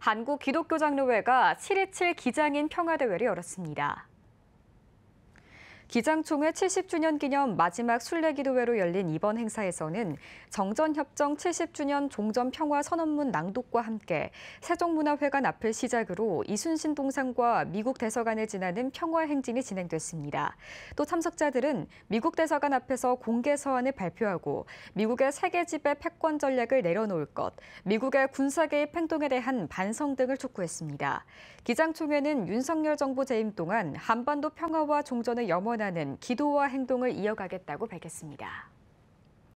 한국 기독교장로회가 7.27 기장인 평화대회를 열었습니다. 기장총회 70주년 기념 마지막 순례기도회로 열린 이번 행사에서는 정전협정 70주년 종전평화 선언문 낭독과 함께 세종문화회관 앞을 시작으로 이순신 동상과 미국 대사관을 지나는 평화 행진이 진행됐습니다. 또 참석자들은 미국 대사관 앞에서 공개 서한을 발표하고 미국의 세계 지배 패권 전략을 내려놓을 것, 미국의 군사 개입 행동에 대한 반성 등을 촉구했습니다. 기장총회는 윤석열 정부 재임 동안 한반도 평화와 종전을 염원 원하는 기도와 행동을 이어가겠다고 밝혔습니다.